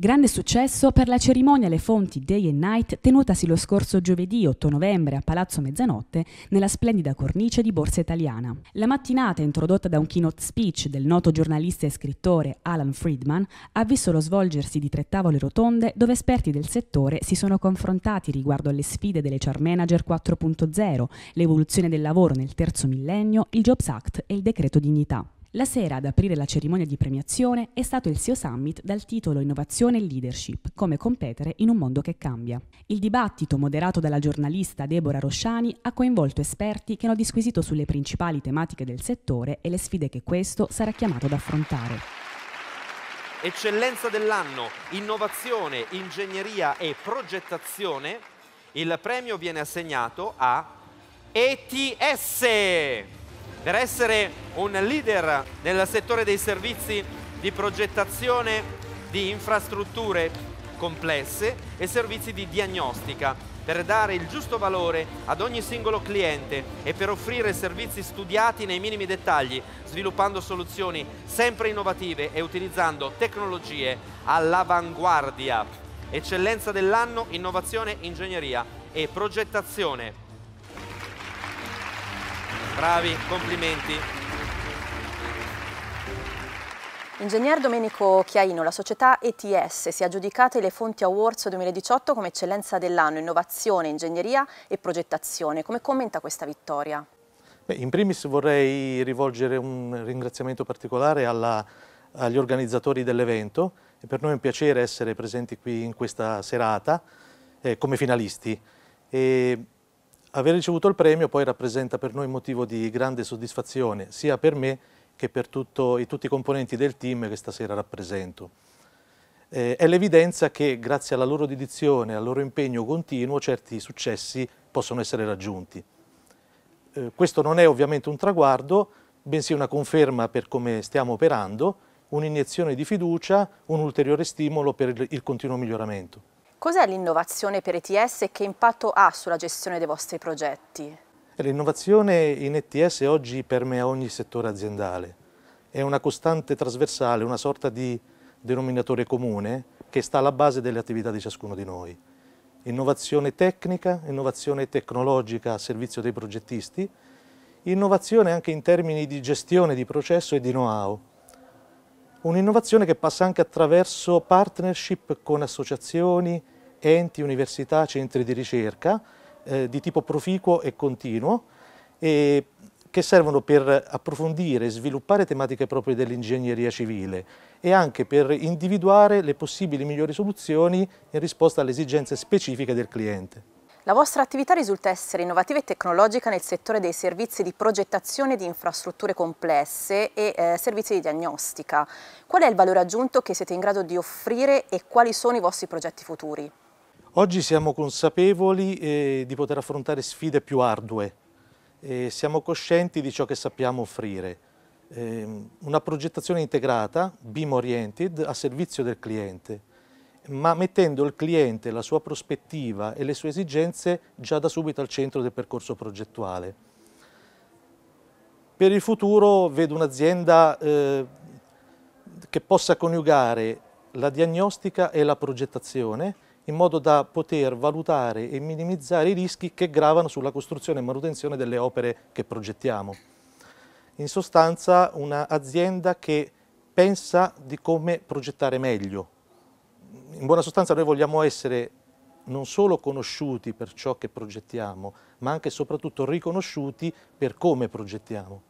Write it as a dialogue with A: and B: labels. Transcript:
A: Grande successo per la cerimonia alle fonti Day and Night tenutasi lo scorso giovedì 8 novembre a Palazzo Mezzanotte nella splendida cornice di Borsa Italiana. La mattinata, introdotta da un keynote speech del noto giornalista e scrittore Alan Friedman, ha visto lo svolgersi di tre tavole rotonde dove esperti del settore si sono confrontati riguardo alle sfide delle Char Manager 4.0, l'evoluzione del lavoro nel terzo millennio, il Jobs Act e il decreto dignità. La sera ad aprire la cerimonia di premiazione è stato il SEO Summit dal titolo Innovazione e Leadership, come competere in un mondo che cambia. Il dibattito, moderato dalla giornalista Deborah Rosciani, ha coinvolto esperti che hanno disquisito sulle principali tematiche del settore e le sfide che questo sarà chiamato ad affrontare.
B: Eccellenza dell'anno, innovazione, ingegneria e progettazione, il premio viene assegnato a ETS per essere un leader nel settore dei servizi di progettazione di infrastrutture complesse e servizi di diagnostica per dare il giusto valore ad ogni singolo cliente e per offrire servizi studiati nei minimi dettagli, sviluppando soluzioni sempre innovative e utilizzando tecnologie all'avanguardia. Eccellenza dell'anno, innovazione, ingegneria e progettazione. Bravi, complimenti.
C: Ingegner Domenico Chiaino, la società ETS si è aggiudicata le Fonti Awards 2018 come eccellenza dell'anno, innovazione, ingegneria e progettazione. Come commenta questa vittoria?
D: Beh, in primis vorrei rivolgere un ringraziamento particolare alla, agli organizzatori dell'evento. Per noi è un piacere essere presenti qui in questa serata eh, come finalisti. E Aver ricevuto il premio poi rappresenta per noi motivo di grande soddisfazione, sia per me che per tutto, tutti i componenti del team che stasera rappresento. Eh, è l'evidenza che grazie alla loro dedizione, al loro impegno continuo, certi successi possono essere raggiunti. Eh, questo non è ovviamente un traguardo, bensì una conferma per come stiamo operando, un'iniezione di fiducia, un ulteriore stimolo per il continuo miglioramento.
C: Cos'è l'innovazione per ETS e che impatto ha sulla gestione dei vostri progetti?
D: L'innovazione in ETS oggi permea ogni settore aziendale. È una costante trasversale, una sorta di denominatore comune che sta alla base delle attività di ciascuno di noi. Innovazione tecnica, innovazione tecnologica a servizio dei progettisti, innovazione anche in termini di gestione di processo e di know-how. Un'innovazione che passa anche attraverso partnership con associazioni, enti, università, centri di ricerca eh, di tipo proficuo e continuo e che servono per approfondire e sviluppare tematiche proprie dell'ingegneria civile e anche per individuare le possibili migliori soluzioni in risposta alle esigenze specifiche del cliente.
C: La vostra attività risulta essere innovativa e tecnologica nel settore dei servizi di progettazione di infrastrutture complesse e eh, servizi di diagnostica. Qual è il valore aggiunto che siete in grado di offrire e quali sono i vostri progetti futuri?
D: Oggi siamo consapevoli eh, di poter affrontare sfide più ardue e siamo coscienti di ciò che sappiamo offrire. Eh, una progettazione integrata, BIM oriented, a servizio del cliente ma mettendo il cliente, la sua prospettiva e le sue esigenze già da subito al centro del percorso progettuale. Per il futuro vedo un'azienda eh, che possa coniugare la diagnostica e la progettazione in modo da poter valutare e minimizzare i rischi che gravano sulla costruzione e manutenzione delle opere che progettiamo. In sostanza un'azienda che pensa di come progettare meglio in buona sostanza noi vogliamo essere non solo conosciuti per ciò che progettiamo, ma anche e soprattutto riconosciuti per come progettiamo.